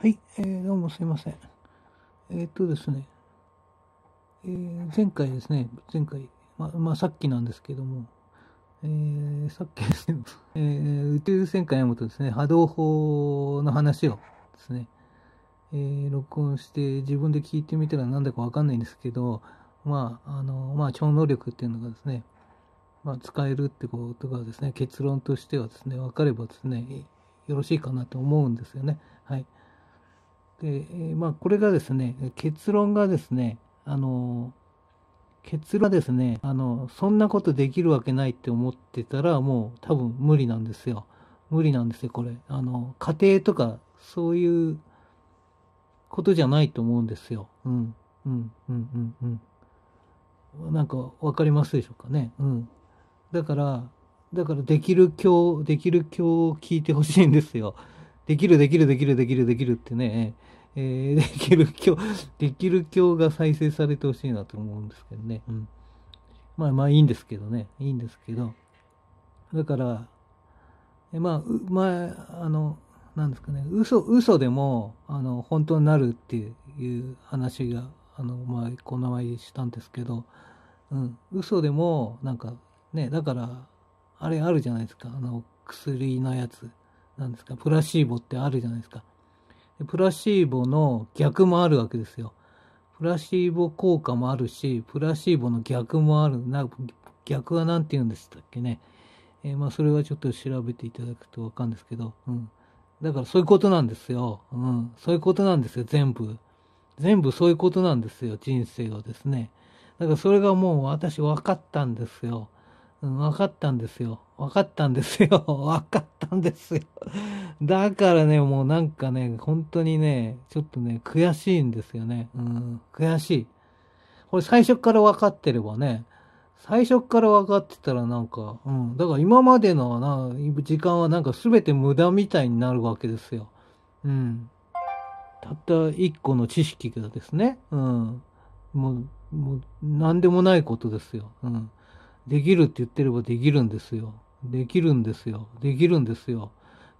はい、えー、どうもすいません。えー、っとですね、えー、前回ですね、前回、ま、まあ、さっきなんですけども、えー、さっきですね、えー、宇宙戦艦ヤマトですね、波動砲の話をですね、えー、録音して自分で聞いてみたらなんだかわかんないんですけど、まあ、あの、まあ、超能力っていうのがですね、まあ、使えるってことがですね、結論としてはですね、分かればですね、よろしいかなと思うんですよね。はい。で、まあ、これがですね、結論がですね、あの、結論はですね、あの、そんなことできるわけないって思ってたら、もう多分無理なんですよ。無理なんですよ、これ。あの、家庭とか、そういうことじゃないと思うんですよ。うん、うん、うん、うん、うん。なんか、分かりますでしょうかね。うん。だから、だから、できる日、できる教を聞いてほしいんですよ。できるできるできるできるできるってね、えー、できる今日、できる今日が再生されてほしいなと思うんですけどね。うん。まあまあいいんですけどね。いいんですけど。だから、えまあ、まあの、なんですかね、嘘、嘘でも、あの、本当になるっていう話が、あの、まあ、この前したんですけど、うん、嘘でも、なんか、ね、だから、あれあるじゃないですか、あの、薬のやつ。なんですか、プラシーボってあるじゃないですか。プラシーボの逆もあるわけですよ。プラシーボ効果もあるし、プラシーボの逆もある。な逆は何て言うんでしたっけね。えー、まあ、それはちょっと調べていただくとわかるんですけど、うん。だからそういうことなんですよ。うん。そういうことなんですよ、全部。全部そういうことなんですよ、人生はですね。だからそれがもう私分かったんですよ。うん、分かったんですよ。分かったんですよ。分 かったんですよ。だからね、もうなんかね、本当にね、ちょっとね、悔しいんですよね。うん、悔しい。これ最初から分かってればね、最初から分かってたらなんか、うん、だから今までのな、時間はなんか全て無駄みたいになるわけですよ。うん。たった一個の知識がですね、うん。もう、もう、なんでもないことですよ。うん。できるって言ってればできるんですよ。できるんですよ。できるんですよ。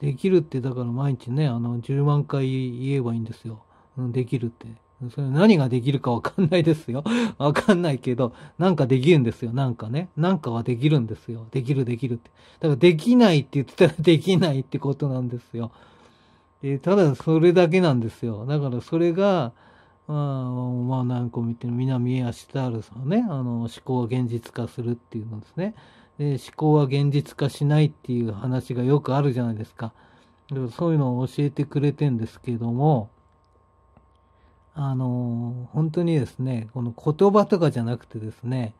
できるって、だから毎日ね、あの、10万回言えばいいんですよ。うん、できるって。それ何ができるかわかんないですよ。わかんないけど、なんかできるんですよ。なんかね。なんかはできるんですよ。できるできるって。だからできないって言ってたら できないってことなんですよ。ただそれだけなんですよ。だからそれが、あまあ何個見てる南へ足タールさんねあの思考は現実化するっていうのですねで思考は現実化しないっていう話がよくあるじゃないですかでそういうのを教えてくれてんですけどもあの本当にですねこの言葉とかじゃなくてですね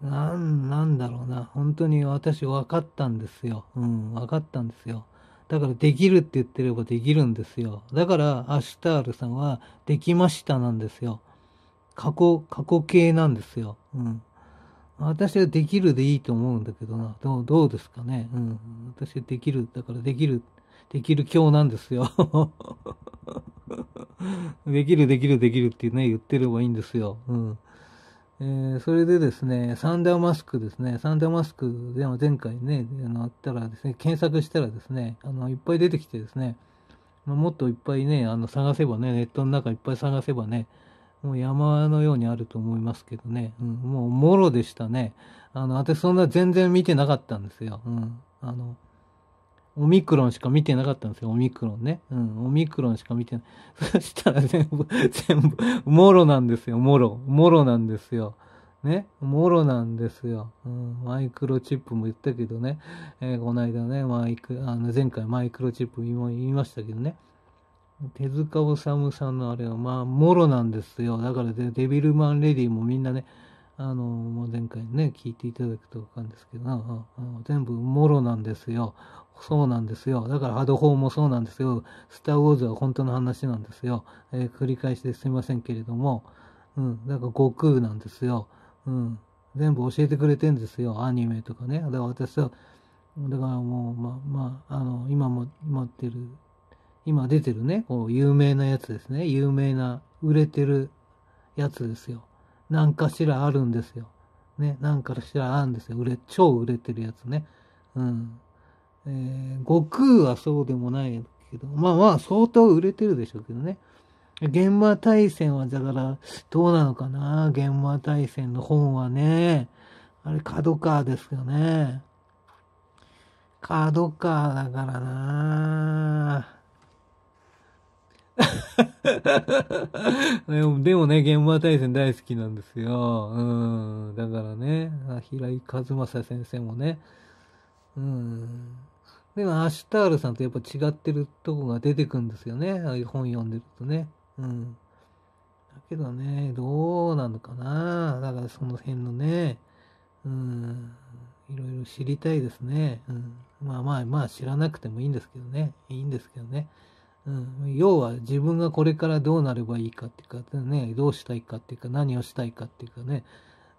なんなんだろうな本当に私分かったんですようん分かったんですよだからできるって言ってればできるんですよ。だからアシュタールさんはできましたなんですよ。過去、過去形なんですよ。うん。私はできるでいいと思うんだけどな。どう、どうですかね。うん。私はできる。だからできる。できる今日なんですよ。できるできるできるってね、言ってればいいんですよ。うん。えー、それでですね、サンダーマスクですね、サンダーマスクでも前回ね、あの、あったらですね、検索したらですね、あの、いっぱい出てきてですね、まあ、もっといっぱいね、あの、探せばね、ネットの中いっぱい探せばね、もう山のようにあると思いますけどね、うん、もうもろでしたね。あの、私そんな全然見てなかったんですよ。うん、あの、オミクロンしか見てなかったんですよ、オミクロンね。うん、オミクロンしか見てない。そしたら全部、全部、もろなんですよ、もろ。もろなんですよ。ね、もろなんですよ、うん。マイクロチップも言ったけどね、えー、この間ね、マイク、あの、前回マイクロチップも言いましたけどね、手塚治虫さんのあれは、まあ、もろなんですよ。だからデビルマンレディもみんなね、あの、前回ね、聞いていただくとわかるんですけど、うんうん、全部もろなんですよ。そうなんですよ。だからハドーもそうなんですよ。スター・ウォーズは本当の話なんですよ。えー、繰り返しですいませんけれども、うん、だから悟空なんですよ。うん、全部教えてくれてんですよ。アニメとかね。だから私は、だからもう、ま、まあ、あの、今も、持ってる、今出てるね、こう、有名なやつですね。有名な、売れてるやつですよ。何かしらあるんですよ。ね、何かしらあるんですよ。売れ、超売れてるやつね。うん。えー、悟空はそうでもないけど、まあまあ相当売れてるでしょうけどね。現場対戦はだからどうなのかな現場対戦の本はね。あれ角川ですよね。角川だからな でもでもね、現場対戦大好きなんですよ。うん。だからね、平井和正先生もね。うん。でも、アシュタールさんとやっぱ違ってるとこが出てくんですよね。ああいう本読んでるとね。うん。だけどね、どうなのかな。だからその辺のね、うん、いろいろ知りたいですね。うん。まあまあまあ知らなくてもいいんですけどね。いいんですけどね。うん、要は自分がこれからどうなればいいかっていうか、ね、どうしたいかっていうか、何をしたいかっていうかね、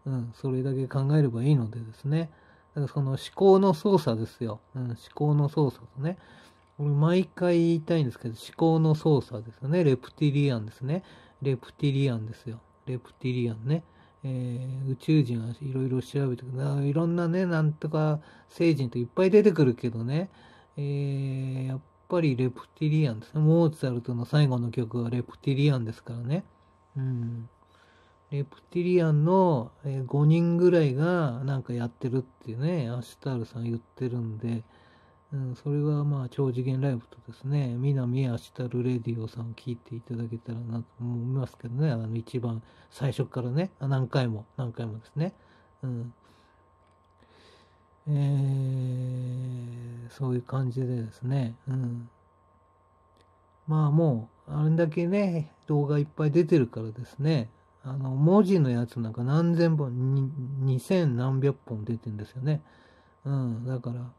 うん、それだけ考えればいいのでですね、かその思考の操作ですよ。うん、思考の操作とね。れ毎回言いたいんですけど、思考の操作ですよね。レプティリアンですね。レプティリアンですよ。レプティリアンね。えー、宇宙人はいろいろ調べてくる。いろんなね、なんとか星人といっぱい出てくるけどね。えー、やっぱりレプティリアンですね。モーツァルトの最後の曲はレプティリアンですからね。うん。レプティリアンの5人ぐらいがなんかやってるってね、アシュタールさん言ってるんで、うん、それはまあ超次元ライブとですね、南アシュタルレディオさんを聞いていただけたらなと思いますけどね、あの一番最初からね、何回も何回もですね。うん。えー、そういう感じでですね、うん。まあもう、あれだけね、動画いっぱい出てるからですね、あの、文字のやつなんか何千本、二千何百本出てんですよね。うん、だから、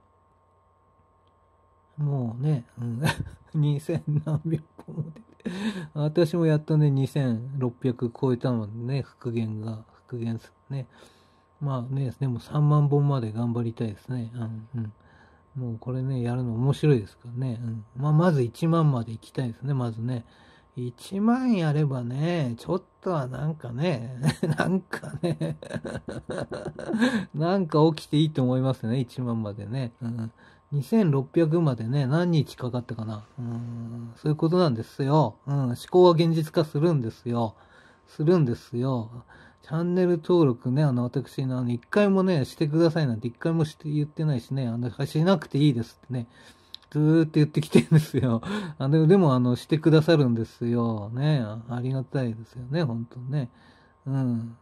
もうね、うん、二千何百本も出て。私もやっとね、二千六百超えたのね、復元が、復元すね。まあね、でも3万本まで頑張りたいですね。うん、うん、もうこれね、やるの面白いですからね。うん、まあ、まず1万まで行きたいですね、まずね。1万やればね、ちょっとはなんかね、なんかね なんか起きていいと思いますね、1万までね。うん、2600までね、何日かかったかな。うん、そういうことなんですよ。うん、思考は現実化するんですよ。するんですよ。チャンネル登録ね、あの、私、あの、一回もね、してくださいなんて一回もして言ってないしね、あの、しなくていいですってね。ずーっと言ってきてるんですよ。あでも、でも、あの、してくださるんですよ。ね。ありがたいですよね、本当にね。うん。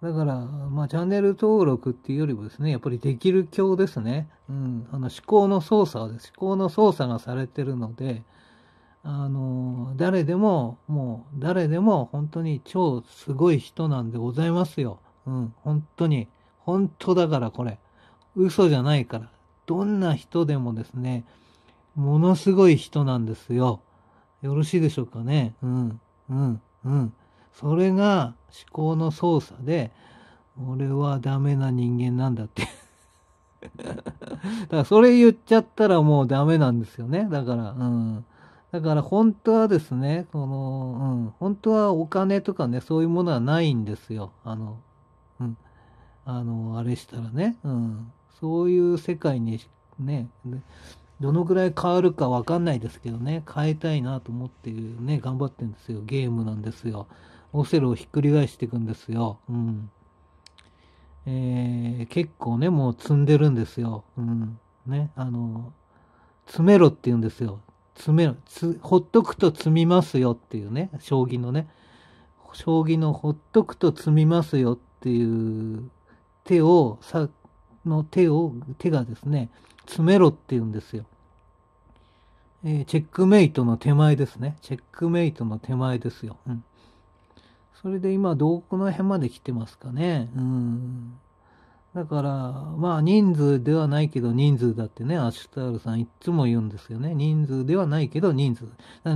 だから、まあ、チャンネル登録っていうよりもですね、やっぱりできる教ですね。うん。あの、思考の操作です。思考の操作がされてるので、あの、誰でも、もう、誰でも本当に超すごい人なんでございますよ。うん。本当に。本当だから、これ。嘘じゃないから。どんな人でもですね、ものすごい人なんですよ。よろしいでしょうかね。うん、うん、うん。それが思考の操作で、俺はダメな人間なんだってだからそれ言っちゃったらもうダメなんですよね。だから、うん。だから本当はですね、この、うん、本当はお金とかね、そういうものはないんですよ。あの、うん。あの、あれしたらね、うん。そういう世界にね、どのくらい変わるかわかんないですけどね、変えたいなと思ってね、頑張ってんですよ。ゲームなんですよ。オセロをひっくり返していくんですよ。うん。えー、結構ね、もう積んでるんですよ。うん。ね、あの、詰めろって言うんですよ。詰めろ、つ、ほっとくと積みますよっていうね、将棋のね。将棋のほっとくと積みますよっていう手を、さ、の手を、手がですね、詰めろって言うんですよ。えー、チェックメイトの手前ですね。チェックメイトの手前ですよ。うん。それで今、どこの辺まで来てますかね。うん。だから、まあ人数ではないけど人数だってね、アシュタールさんいつも言うんですよね。人数ではないけど人数。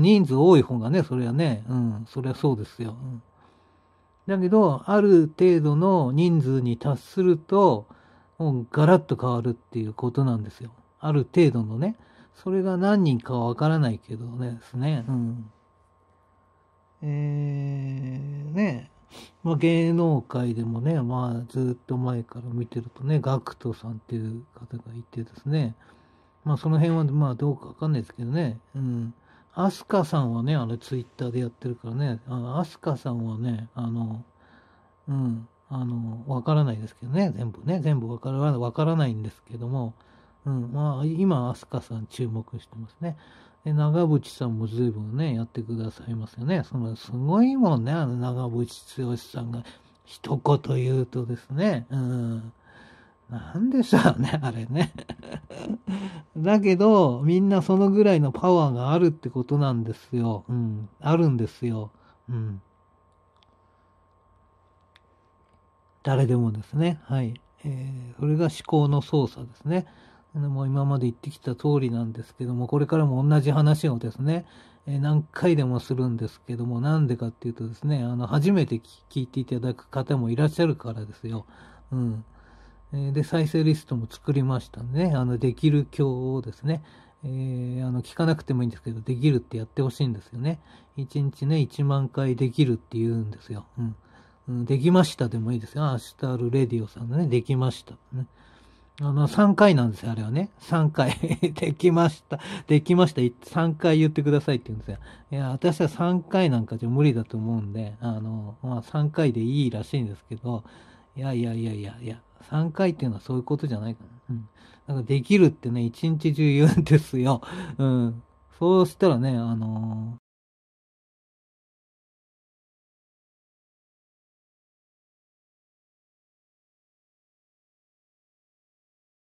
人数多い方がね、それはね、うん、それはそうですよ。うん、だけど、ある程度の人数に達すると、ガラッと変わるっていうことなんですよ。ある程度のね。それが何人かはわからないけどね、ですね。うん。えー、ねまあ、芸能界でもね、まあ、ずっと前から見てるとね、gackt さんっていう方がいてですね、まあ、その辺は、まあ、どうかわかんないですけどね、うん。アスカさんはね、あの、ツイッターでやってるからね、あのアスカさんはね、あの、うん、あの、わからないですけどね、全部ね、全部わからわからないんですけども、うん、まあ、今、アスカさん注目してますね。で、長渕さんも随分ね、やってくださいますよね。その、すごいもんね、あの、長渕剛さんが、一言言うとですね、うん。なんでしょうね、あれね。だけど、みんなそのぐらいのパワーがあるってことなんですよ。うん。あるんですよ。うん。誰でもですね。はい。えー、それが思考の操作ですね。もう今まで言ってきた通りなんですけども、これからも同じ話をですね、えー、何回でもするんですけども、なんでかっていうとですね、あの、初めて聞いていただく方もいらっしゃるからですよ。うん。えー、で、再生リストも作りましたね。あの、できる今日ですね。えー、あの、聞かなくてもいいんですけど、できるってやってほしいんですよね。1日ね、1万回できるって言うんですよ。うん。うん、できましたでもいいですよ。アシュタルレディオさんのね、できました。ね。あの、3回なんですよ、あれはね。3回 できました。できました。3回言ってくださいって言うんですよ。いや、私は3回なんかじゃ無理だと思うんで、あの、まあ3回でいいらしいんですけど、いやいやいやいやいや、3回っていうのはそういうことじゃないかな。うん。なんかできるってね、1日中言うんですよ。うん。そうしたらね、あの